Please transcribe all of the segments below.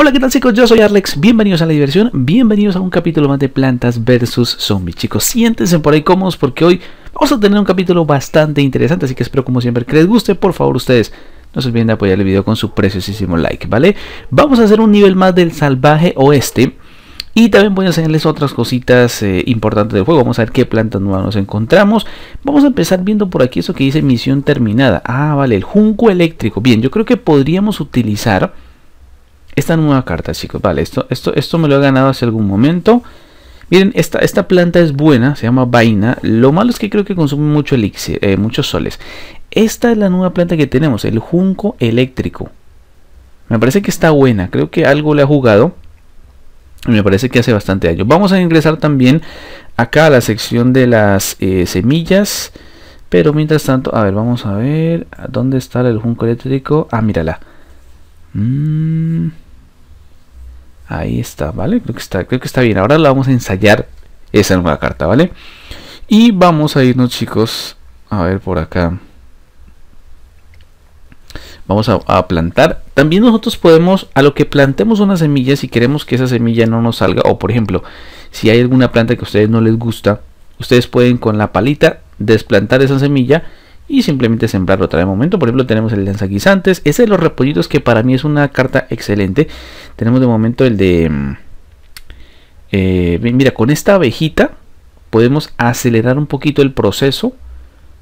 Hola, ¿qué tal chicos? Yo soy Alex, bienvenidos a la diversión, bienvenidos a un capítulo más de Plantas versus Zombies. Chicos, siéntense por ahí cómodos porque hoy vamos a tener un capítulo bastante interesante, así que espero como siempre que les guste, por favor ustedes. No se olviden de apoyar el video con su preciosísimo like, ¿vale? Vamos a hacer un nivel más del salvaje oeste. Y también voy a enseñarles otras cositas eh, importantes del juego. Vamos a ver qué plantas nuevas nos encontramos. Vamos a empezar viendo por aquí eso que dice misión terminada. Ah, vale, el junco eléctrico. Bien, yo creo que podríamos utilizar esta nueva carta, chicos. Vale, esto, esto, esto me lo he ganado hace algún momento. Miren, esta, esta planta es buena, se llama vaina. Lo malo es que creo que consume mucho elixir, eh, muchos soles. Esta es la nueva planta que tenemos, el junco eléctrico. Me parece que está buena, creo que algo le ha jugado. Me parece que hace bastante daño. Vamos a ingresar también acá a la sección de las eh, semillas. Pero mientras tanto, a ver, vamos a ver. ¿Dónde está el junco eléctrico? Ah, mírala. Mmm... Ahí está, ¿vale? Creo que está, creo que está bien. Ahora la vamos a ensayar esa nueva carta, ¿vale? Y vamos a irnos, chicos. A ver por acá. Vamos a, a plantar. También nosotros podemos, a lo que plantemos una semilla, si queremos que esa semilla no nos salga, o por ejemplo, si hay alguna planta que a ustedes no les gusta, ustedes pueden con la palita desplantar esa semilla y simplemente sembrarlo otra de momento. Por ejemplo, tenemos el lanzaguisantes. Ese de los repollitos que para mí es una carta excelente. Tenemos de momento el de... Mm, eh, mira, con esta abejita podemos acelerar un poquito el proceso.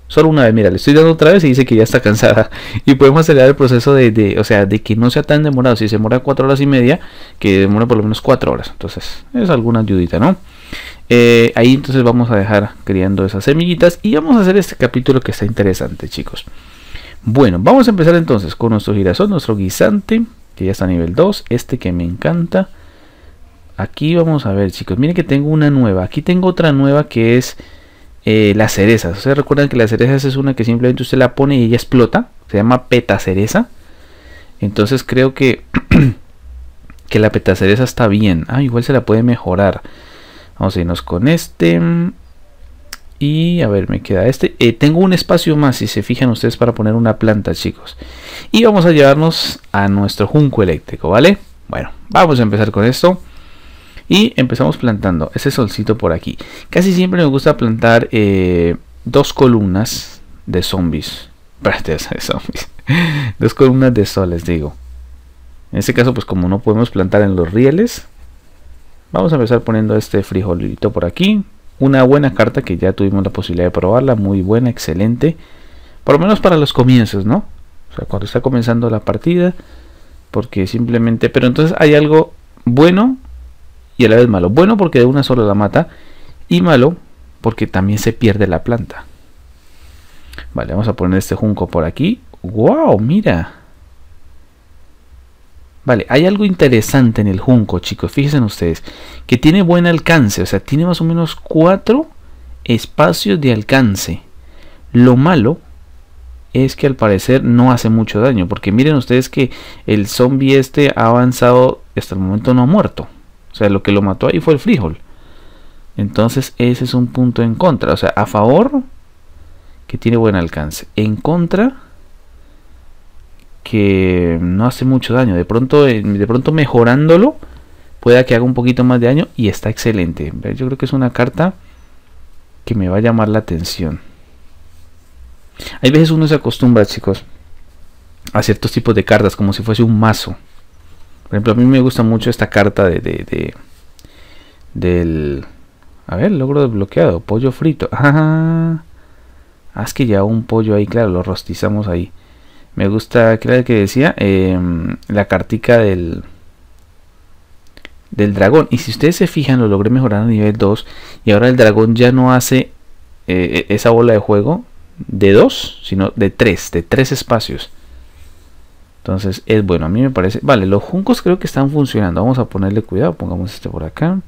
Solo una vez, mira, le estoy dando otra vez y dice que ya está cansada. Y podemos acelerar el proceso de, o sea, de que no sea tan demorado. Si se demora cuatro horas y media, que demora por lo menos cuatro horas. Entonces, es alguna ayudita, ¿no? Eh, ahí entonces vamos a dejar criando esas semillitas y vamos a hacer este capítulo que está interesante, chicos. Bueno, vamos a empezar entonces con nuestro girasol, nuestro guisante, que ya está a nivel 2, este que me encanta. Aquí vamos a ver, chicos, miren que tengo una nueva. Aquí tengo otra nueva que es la eh, las cerezas. Ustedes recuerdan que las cerezas es una que simplemente usted la pone y ella explota. Se llama petacereza. Entonces creo que, que la petacereza está bien. Ah, igual se la puede mejorar. Vamos a irnos con este. Y a ver, me queda este. Eh, tengo un espacio más, si se fijan ustedes, para poner una planta, chicos. Y vamos a llevarnos a nuestro junco eléctrico, ¿vale? Bueno, vamos a empezar con esto. Y empezamos plantando ese solcito por aquí. Casi siempre me gusta plantar eh, dos columnas de zombies. de zombies. dos columnas de soles, digo. En este caso, pues como no podemos plantar en los rieles, Vamos a empezar poniendo este frijolito por aquí. Una buena carta que ya tuvimos la posibilidad de probarla, muy buena, excelente. Por lo menos para los comienzos, ¿no? O sea, cuando está comenzando la partida, porque simplemente... Pero entonces hay algo bueno y a la vez malo. Bueno porque de una sola la mata y malo porque también se pierde la planta. Vale, vamos a poner este junco por aquí. ¡Wow! Mira, Vale, hay algo interesante en el junco, chicos. Fíjense ustedes, que tiene buen alcance, o sea, tiene más o menos cuatro espacios de alcance. Lo malo es que al parecer no hace mucho daño, porque miren ustedes que el zombie este ha avanzado, hasta el momento no ha muerto. O sea, lo que lo mató ahí fue el frijol. Entonces ese es un punto en contra. O sea, a favor que tiene buen alcance. En contra que no hace mucho daño. De pronto, eh, de pronto mejorándolo, pueda que haga un poquito más de daño y está excelente. Yo creo que es una carta que me va a llamar la atención. Hay veces uno se acostumbra, chicos, a ciertos tipos de cartas, como si fuese un mazo. Por ejemplo, a mí me gusta mucho esta carta de, del... A ver, logro desbloqueado, pollo frito. Haz ah, que ya un pollo ahí, claro, lo rostizamos ahí. Me gusta, ¿qué que decía? Em, la cartica del, del dragón. Y si ustedes se fijan, lo logré mejorar a nivel 2. Y ahora el dragón ya no hace eh, e, esa bola de juego de 2, sino de 3, de 3 espacios. Entonces es bueno, a mí me parece... Vale, los juncos creo que están funcionando. Vamos a ponerle cuidado, pongamos este por acá.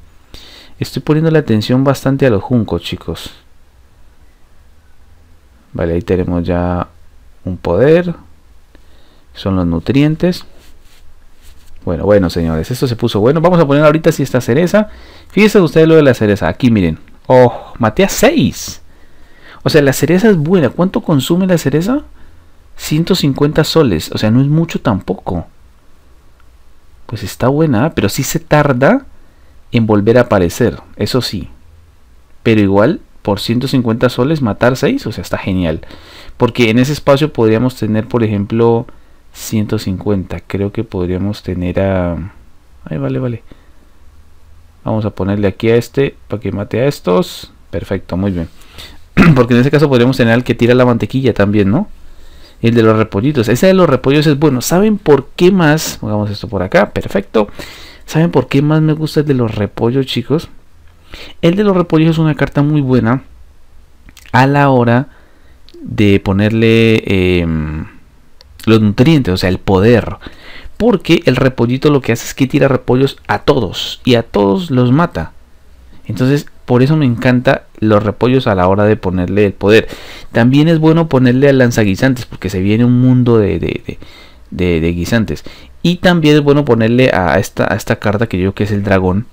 Estoy poniendo la atención bastante a los juncos, chicos. Vale, ahí tenemos ya un poder son los nutrientes. Bueno, bueno, señores, esto se puso bueno. Vamos a poner ahorita si esta cereza. Fíjense ustedes lo de la cereza. Aquí miren. Oh, maté a 6. O sea, la cereza es buena. ¿Cuánto consume la cereza? 150 soles. O sea, no es mucho tampoco. Pues está buena, ¿eh? pero sí se tarda en volver a aparecer. Eso sí. Pero igual, por 150 soles matar 6, o sea, está genial. Porque en ese espacio podríamos tener, por ejemplo, 150. Creo que podríamos tener a... Ahí vale, vale. Vamos a ponerle aquí a este para que mate a estos. Perfecto, muy bien. Porque en ese caso podríamos tener al que tira la mantequilla también, ¿no? El de los repollitos. Ese de los repollos es bueno. ¿Saben por qué más? Pongamos esto por acá. Perfecto. ¿Saben por qué más me gusta el de los repollos, chicos? El de los repollos es una carta muy buena a la hora de ponerle... Em, los nutrientes, o sea, el poder. Porque el repollito lo que hace es que tira repollos a todos y a todos los mata. Entonces, por eso me encanta los repollos a la hora de ponerle el poder. También es bueno ponerle al lanzaguisantes porque se viene un mundo de, de, de, guisantes. Y también es bueno ponerle a esta, a esta carta que yo que es el dragón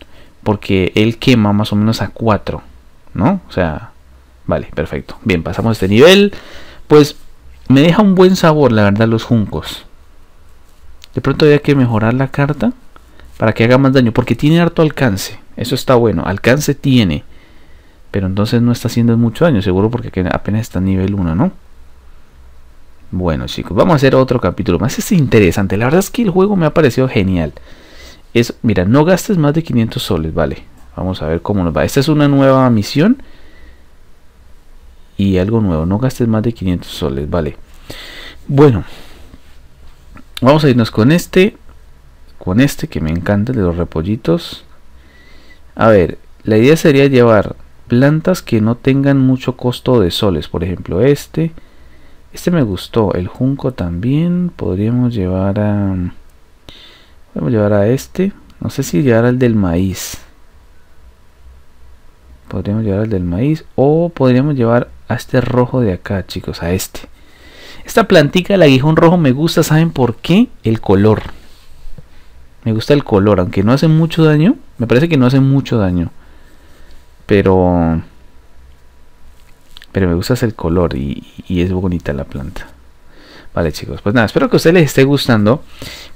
porque él quema más o menos a 4, ¿no? O sea, vale, perfecto. Bien, pasamos a este nivel. Pues me deja un buen sabor, la verdad, los juncos. De pronto había que mejorar la carta para que haga más daño, porque tiene harto alcance. Eso está bueno, alcance tiene. Pero entonces no está haciendo mucho daño, seguro porque apenas está en nivel 1, ¿no? Bueno chicos, vamos a hacer otro capítulo más. es interesante, la verdad es que el juego me ha parecido genial. Es, mira, no gastes más de 500 soles, vale. Vamos a ver cómo nos va. Esta es una nueva misión y algo nuevo. No gastes más de 500 soles, vale. Bueno, vamos a irnos con este. Con este que me encanta, de los repollitos. A ver, la idea sería llevar plantas que no tengan mucho costo de soles. Por ejemplo, este. Este me gustó. El junco también. Podríamos llevar a... llevar a este. No sé si llevar al del maíz. Podríamos llevar al del maíz. O podríamos llevar a este rojo de acá, chicos, a este. Esta plantica el aguijón rojo me gusta, ¿saben por qué? El color. Me gusta el color, aunque no hace mucho daño. Me parece que no hace mucho daño. Pero... Pero me gusta el color y, es bonita la planta. Vale chicos, pues nada, espero que a ustedes les esté gustando.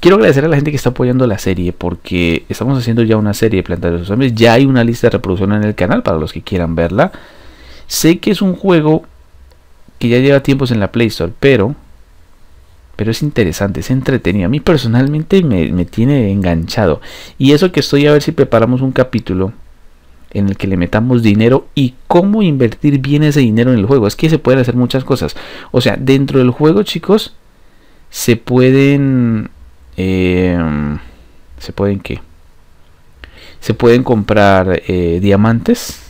Quiero agradecer a la gente que está apoyando la serie porque estamos haciendo ya una serie de plantas de los Ya hay una lista de reproducción en el canal para los que quieran verla. Sé que es un juego que ya lleva tiempos en la Play Store, pero, pero es interesante, es entretenido. A mí personalmente me, tiene enganchado. Y eso que estoy a ver si preparamos un capítulo en el que le metamos dinero y cómo invertir bien ese dinero en el juego. Es que se pueden hacer muchas cosas. O sea, dentro del juego, chicos, se pueden... Eh, ¿Se pueden qué? Se pueden comprar eh, diamantes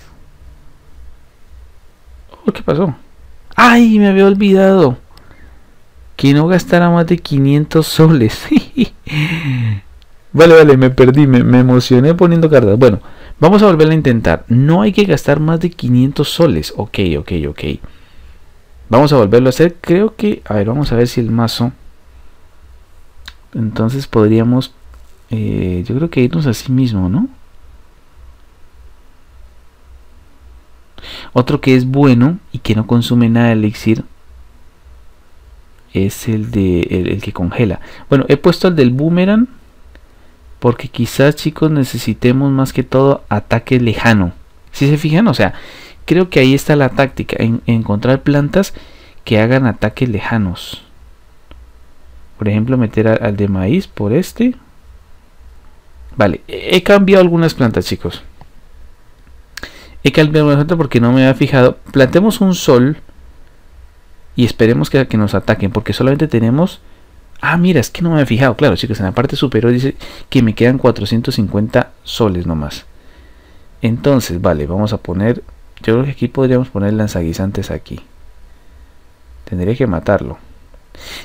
¿qué pasó? ¡Ay! Me había olvidado que no gastara más de 500 soles. vale, vale, me perdí, me, emocioné poniendo cartas. Bueno, vamos a volver a intentar. No hay que gastar más de 500 soles. Ok, ok, ok. Vamos a volverlo a hacer. Creo que... A ver, vamos a ver si el mazo... Entonces podríamos... Eh, yo creo que irnos así mismo, ¿no? Otro que es bueno y que no consume nada de elixir es el de el, que congela. Bueno, he puesto el del boomerang porque quizás chicos necesitemos más que todo ataque lejano. Si se fijan, o sea, creo que ahí está la táctica, en, encontrar plantas que hagan ataques lejanos. Por ejemplo, meter al de maíz por este. Vale, he cambiado algunas plantas, chicos. He de porque no me había fijado. Plantemos un sol y esperemos que, nos ataquen porque solamente tenemos... Ah, mira, es que no me había fijado. Claro, chicos, en la parte superior dice que me quedan 450 soles nomás. Entonces, vale, vamos a poner... Yo creo que aquí podríamos poner lanzaguisantes aquí. Tendría que matarlo.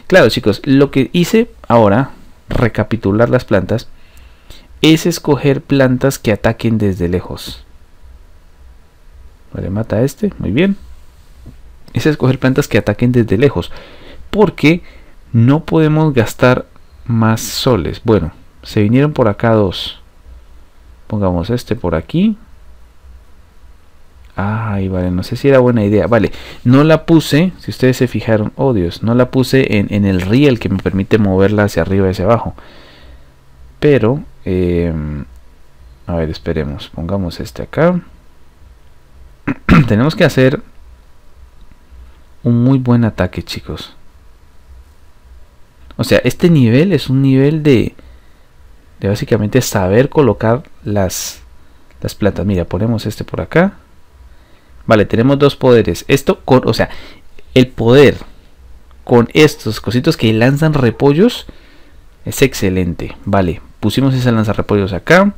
Claro, chicos, lo que hice ahora, recapitular las plantas, es escoger plantas que ataquen desde lejos. Vale, mata a este, muy bien. Es escoger plantas que ataquen desde lejos. Porque no podemos gastar más soles. Bueno, se vinieron por acá dos. Pongamos este por aquí. Ay, vale, no sé si era buena idea. Vale, no la puse, si ustedes se fijaron, oh Dios, no la puse en, el riel que me permite moverla hacia arriba y hacia abajo. Pero, eh, a ver, esperemos, pongamos este acá. tenemos que hacer un muy buen ataque, chicos. O sea, este nivel es un nivel de, de básicamente saber colocar las, las plantas. Mira, ponemos este por acá. Vale, tenemos dos poderes. Esto, con, o sea, el poder con estos cositos que lanzan repollos es excelente. Vale, pusimos esa lanzar repollos acá.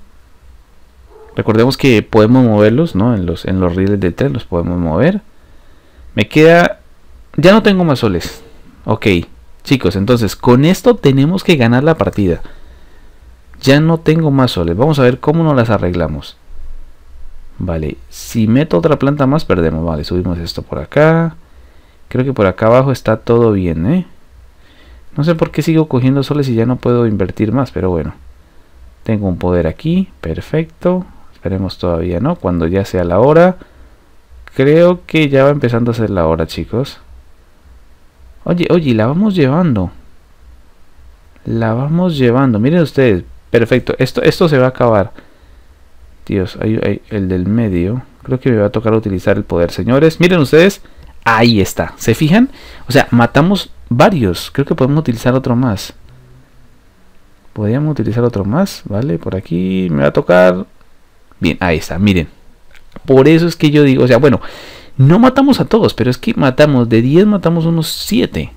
Recordemos que podemos moverlos, ¿no? En los, en los rieles del tren los podemos mover. Me queda... Ya no tengo más soles. Ok. Chicos, entonces con esto tenemos que ganar la partida. Ya no tengo más soles. Vamos a ver cómo nos las arreglamos. Vale, si meto otra planta más perdemos. Vale, subimos esto por acá. Creo que por acá abajo está todo bien, ¿eh? No sé por qué sigo cogiendo soles y ya no puedo invertir más, pero bueno. Tengo un poder aquí, perfecto veremos todavía, ¿no? Cuando ya sea la hora. Creo que ya va empezando a ser la hora, chicos. Oye, oye, la vamos llevando. La vamos llevando. Miren ustedes. Perfecto. Esto, esto se va a acabar. Dios, el del medio. Creo que me va a tocar utilizar el poder. Señores, miren ustedes. Ahí está. ¿Se fijan? O sea, matamos varios. Creo que podemos utilizar otro más. Podríamos utilizar otro más, ¿vale? Por aquí me va a tocar Bien, ahí está, miren. Por eso es que yo digo, o sea, bueno, no matamos a todos, pero es que matamos, de 10 matamos unos 7.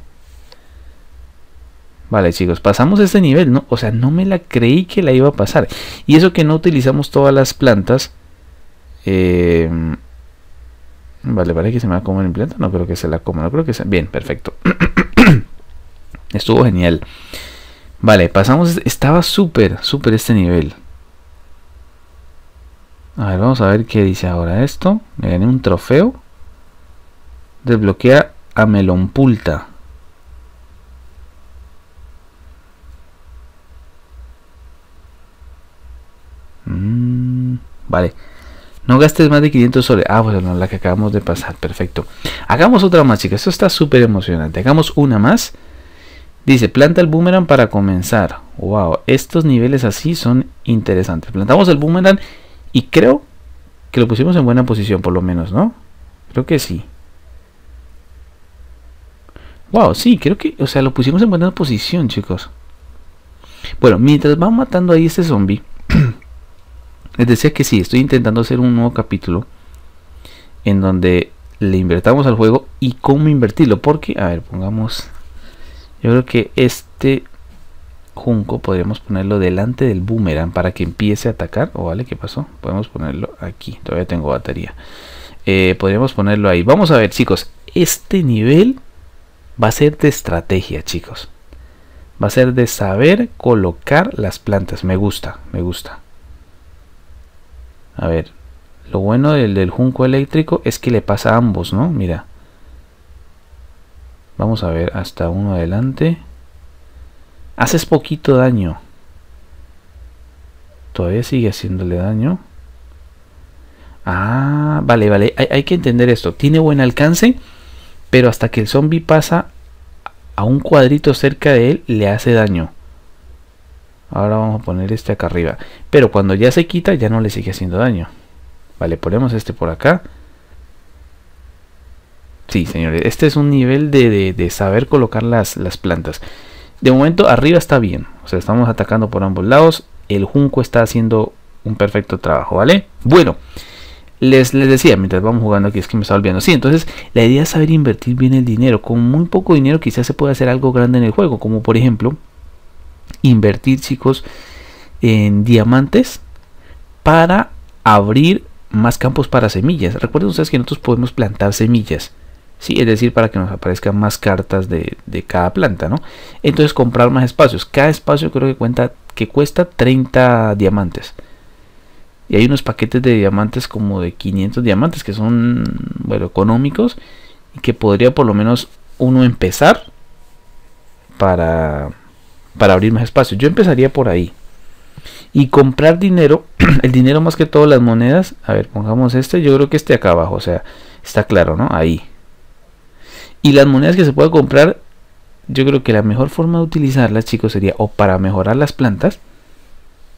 Vale, chicos, pasamos este nivel, ¿no? O sea, no me la creí que la iba a pasar. Y eso que no utilizamos todas las plantas. Em, vale, vale que se me va a comer la planta. No creo que se la coma, no creo que sea. Bien, perfecto. Estuvo genial. Vale, pasamos. Estaba súper, súper este nivel. A ver, vamos a ver qué dice ahora esto. Me gané un trofeo. Desbloquea a Melonpulta. Mm, vale. No gastes más de 500 soles. Ah, bueno, la que acabamos de pasar. Perfecto. Hagamos otra más, chicas. Esto está súper emocionante. Hagamos una más. Dice, planta el boomerang para comenzar. Wow, estos niveles así son interesantes. Plantamos el boomerang y creo que lo pusimos en buena posición, por lo menos, ¿no? Creo que sí. Wow, sí, creo que, o sea, lo pusimos en buena posición, chicos. Bueno, mientras van matando ahí este zombie, les decía que sí, estoy intentando hacer un nuevo capítulo en donde le invertamos al juego y cómo invertirlo. Porque, a ver, pongamos, yo creo que este junco podríamos ponerlo delante del boomerang para que empiece a atacar. O oh, vale, ¿qué pasó? Podemos ponerlo aquí. Todavía tengo batería. Eh, podríamos ponerlo ahí. Vamos a ver, chicos. Este nivel va a ser de estrategia, chicos. Va a ser de saber colocar las plantas. Me gusta, me gusta. A ver. Lo bueno del, del junco eléctrico es que le pasa a ambos, ¿no? Mira. Vamos a ver hasta uno adelante. Haces poquito daño. Todavía sigue haciéndole daño. Ah, vale, vale. Hay, que entender esto. Tiene buen alcance, pero hasta que el zombie pasa a un cuadrito cerca de él, le hace daño. Ahora vamos a poner este acá arriba. Pero cuando ya se quita, ya no le sigue haciendo daño. Vale, ponemos este por acá. Sí, señores, este es un nivel de, de, de saber colocar las, las plantas. De momento arriba está bien. O sea, estamos atacando por ambos lados. El Junco está haciendo un perfecto trabajo, ¿vale? Bueno, les, les decía, mientras vamos jugando aquí, es que me estaba olvidando. Sí, entonces la idea es saber invertir bien el dinero. Con muy poco dinero quizás se puede hacer algo grande en el juego. Como por ejemplo, invertir, chicos, en diamantes para abrir más campos para semillas. Recuerden ustedes que nosotros podemos plantar semillas. ¿sí? es decir, para que nos aparezcan más cartas de, de, cada planta, ¿no? Entonces comprar más espacios. Cada espacio creo que cuenta que cuesta 30 diamantes. Y hay unos paquetes de diamantes como de 500 diamantes que son, bueno, económicos y que podría por lo menos uno empezar para, para abrir más espacios. Yo empezaría por ahí. Y comprar dinero, el dinero más que todo las monedas, a ver, pongamos este, yo creo que este acá abajo, o sea, está claro, ¿no? Ahí, y las monedas que se pueda comprar, yo creo que la mejor forma de utilizarlas, chicos, sería o para mejorar las plantas.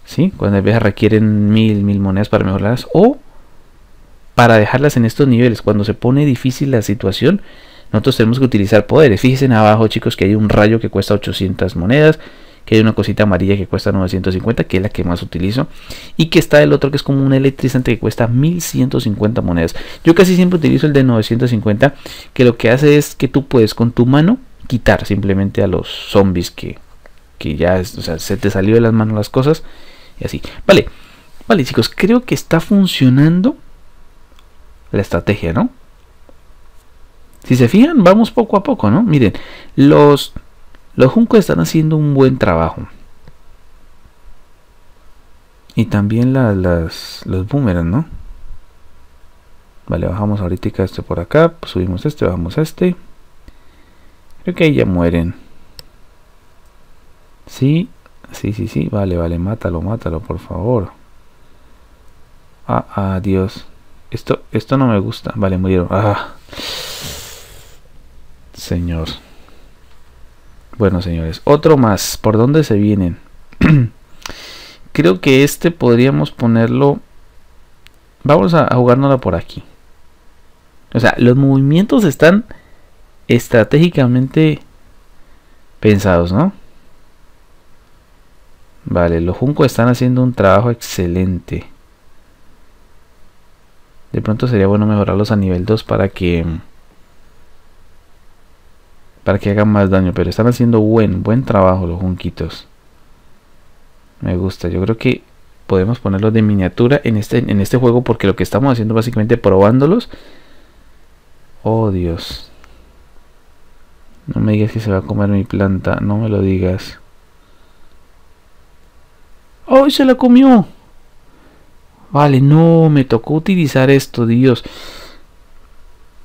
¿Sí? Cuando las veces requieren mil, mil monedas para mejorarlas. O para dejarlas en estos niveles. Cuando se pone difícil la situación, nosotros tenemos que utilizar poderes. Fíjense abajo, chicos, que hay un rayo que cuesta 800 monedas que hay una cosita amarilla que cuesta 950, que es la que más utilizo, y que está el otro que es como un electrizante que cuesta 1150 monedas. Yo casi siempre utilizo el de 950, que lo que hace es que tú puedes con tu mano quitar simplemente a los zombies que, que ya se te salió de las manos las cosas, y así. Vale, vale chicos, creo que está funcionando la estrategia, ¿no? Si se fijan, vamos poco a poco, ¿no? Miren, los los juncos están haciendo un buen trabajo. Y también las, los boomerang, ¿no? Vale, bajamos ahorita este por acá. Pues subimos este, bajamos este. Creo que ahí ya mueren. Sí, sí, sí, sí. Vale, vale, mátalo, mátalo, por favor. Ah, ah, Esto, esto no me gusta. Vale, murieron. Ah. Señor. Bueno, señores, otro más. ¿Por dónde se vienen? Creo que este podríamos ponerlo... Vamos a, a por aquí. O sea, los movimientos están estratégicamente pensados, ¿no? Vale, los juncos están haciendo un trabajo excelente. De pronto sería bueno mejorarlos a nivel 2 para que para que hagan más daño. Pero están haciendo buen, buen trabajo los junquitos. Me gusta. Yo creo que podemos ponerlos de miniatura en este, en este juego porque lo que estamos haciendo básicamente probándolos. Oh, Dios. No me digas que se va a comer mi planta. No me lo digas. ¡Oh, se la comió! Vale, no, me tocó utilizar esto, Dios.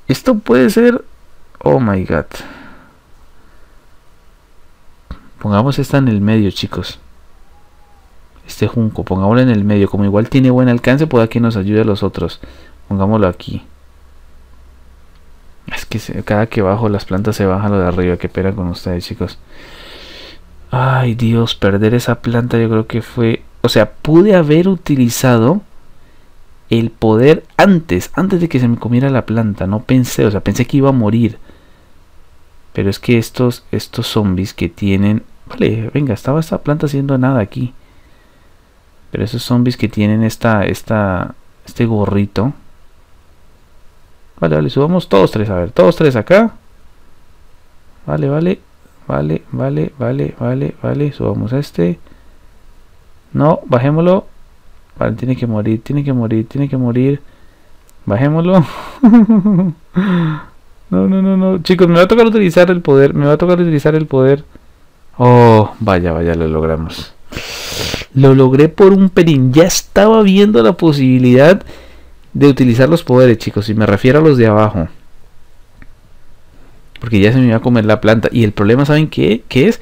Esto puede ser... Oh, my God. Pongamos esta en el medio, chicos. Este junco, pongámoslo en el medio. Como igual tiene buen alcance, pueda que nos ayude a los otros. Pongámoslo aquí. Es que cada que bajo las plantas se baja lo de arriba. Qué pena con ustedes, chicos. Ay, Dios, perder esa planta yo creo que fue... O sea, pude haber utilizado el poder antes, antes de que se me comiera la planta. No pensé, o sea, pensé que iba a morir. Pero es que estos, estos zombies que tienen... Vale, venga, estaba esta planta haciendo nada aquí. Pero esos zombies que tienen esta, esta, este gorrito. Vale, vale, subamos todos tres. A ver, todos tres acá. Vale, vale. Vale, vale, vale, vale, vale. Subamos este. No, bajémoslo. Vale, tiene que morir, tiene que morir, tiene que morir. Bajémoslo. No, no, no, no. Chicos, me va a tocar utilizar el poder. Me va a tocar utilizar el poder. Oh, vaya, vaya, lo logramos. Lo logré por un pelín. Ya estaba viendo la posibilidad de utilizar los poderes, chicos. Y me refiero a los de abajo. Porque ya se me iba a comer la planta. Y el problema, ¿saben qué, qué es?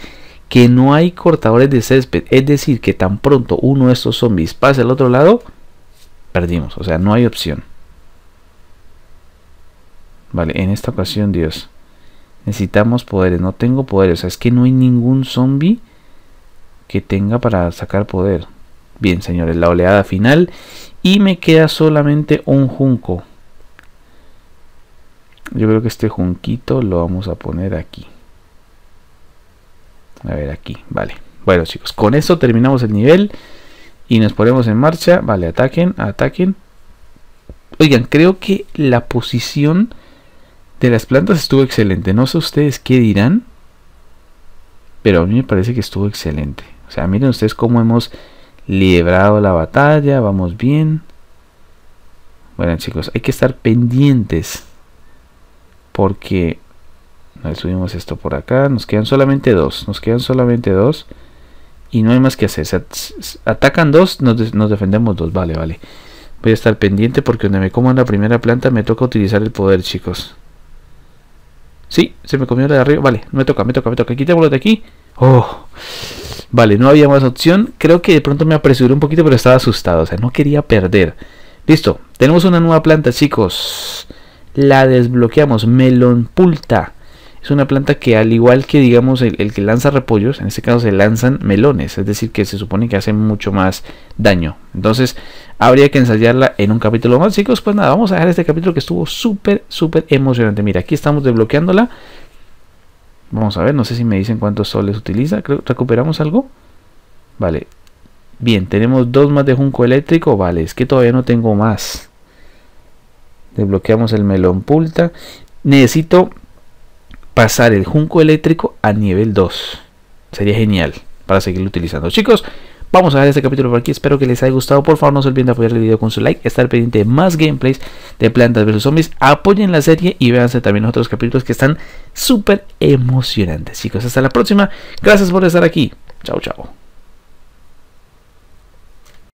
Que no hay cortadores de césped. Es decir, que tan pronto uno de estos zombies pase al otro lado, perdimos. O sea, no hay opción. Vale, en esta ocasión, Dios. Necesitamos poderes. No tengo poderes. O sea, es que no hay ningún zombie que tenga para sacar poder. Bien, señores, la oleada final. Y me queda solamente un junco. Yo creo que este junquito lo vamos a poner aquí. A ver, aquí, vale. Bueno, chicos, con eso terminamos el nivel. Y nos ponemos en marcha. Vale, ataquen, ataquen. Oigan, creo que la posición de las plantas estuvo excelente. No sé ustedes qué dirán, pero a mí me parece que estuvo excelente. O sea, miren ustedes cómo hemos librado la batalla, vamos bien. Bueno chicos, hay que estar pendientes porque subimos esto por acá, nos quedan solamente dos, nos quedan solamente dos y no hay más que hacer. atacan dos, nos, defendemos dos, vale, vale. Voy a estar pendiente porque donde me coman la primera planta me toca utilizar el poder chicos. Sí, se me comió la de arriba. Vale, me toca, me toca, me toca. Quitémoslo de aquí. Oh. Vale, no había más opción. Creo que de pronto me apresuré un poquito, pero estaba asustado. O sea, no quería perder. Listo. Tenemos una nueva planta, chicos. La desbloqueamos. Melonpulta es una planta que al igual que digamos el, que lanza repollos, en este caso se lanzan melones, es decir, que se supone que hace mucho más daño. Entonces habría que ensayarla en un capítulo más. Chicos, pues nada, vamos a dejar este capítulo que estuvo súper, súper emocionante. Mira, aquí estamos desbloqueándola. Vamos a ver, no sé si me dicen cuántos soles utiliza. Creo, ¿Recuperamos algo? Vale. Bien, tenemos dos más de junco eléctrico. Vale, es que todavía no tengo más. Desbloqueamos el melón pulta. Necesito pasar el junco eléctrico a nivel 2. Sería genial para seguirlo utilizando. Chicos, vamos a dejar este capítulo por aquí. Espero que les haya gustado. Por favor, no se olviden de apoyar el video con su like. Estar pendiente de más gameplays de Plantas vs Zombies. Apoyen la serie y véanse también otros capítulos que están súper emocionantes. Chicos, hasta la próxima. Gracias por estar aquí. Chao, chao.